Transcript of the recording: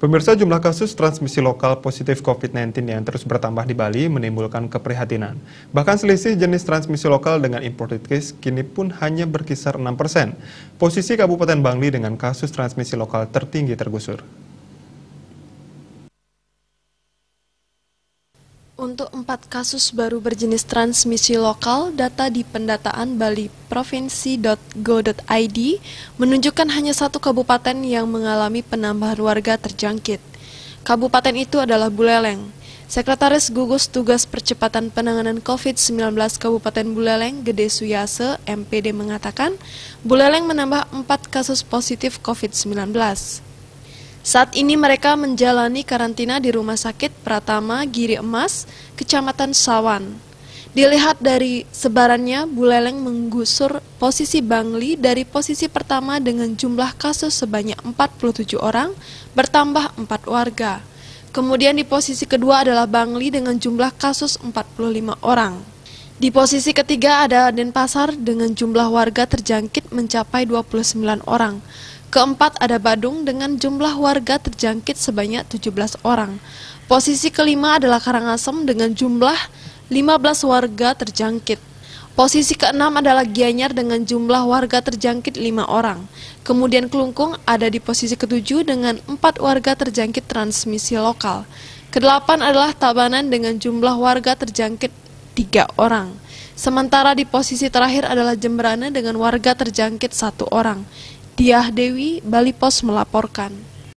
Pemirsa jumlah kasus transmisi lokal positif COVID-19 yang terus bertambah di Bali menimbulkan keprihatinan. Bahkan selisih jenis transmisi lokal dengan imported case kini pun hanya berkisar 6 persen. Posisi Kabupaten Bangli dengan kasus transmisi lokal tertinggi tergusur. Untuk empat kasus baru berjenis transmisi lokal, data di pendataan Bali Provinsi.go.id menunjukkan hanya satu kabupaten yang mengalami penambahan warga terjangkit. Kabupaten itu adalah Buleleng. Sekretaris Gugus Tugas Percepatan Penanganan COVID-19 Kabupaten Buleleng, Gede Suyase, MPD mengatakan, Buleleng menambah empat kasus positif COVID-19. Saat ini mereka menjalani karantina di Rumah Sakit Pratama Giri Emas, Kecamatan Sawan. Dilihat dari sebarannya, Buleleng menggusur posisi Bangli dari posisi pertama dengan jumlah kasus sebanyak 47 orang, bertambah 4 warga. Kemudian di posisi kedua adalah Bangli dengan jumlah kasus 45 orang. Di posisi ketiga ada Denpasar dengan jumlah warga terjangkit mencapai 29 orang. Keempat ada Badung dengan jumlah warga terjangkit sebanyak 17 orang. Posisi kelima adalah Karangasem dengan jumlah 15 warga terjangkit. Posisi keenam adalah Gianyar dengan jumlah warga terjangkit 5 orang. Kemudian Kelungkung ada di posisi ketujuh dengan 4 warga terjangkit transmisi lokal. Kedelapan adalah Tabanan dengan jumlah warga terjangkit tiga orang. Sementara di posisi terakhir adalah Jemberana dengan warga terjangkit satu orang. Diah Dewi, Bali Pos melaporkan.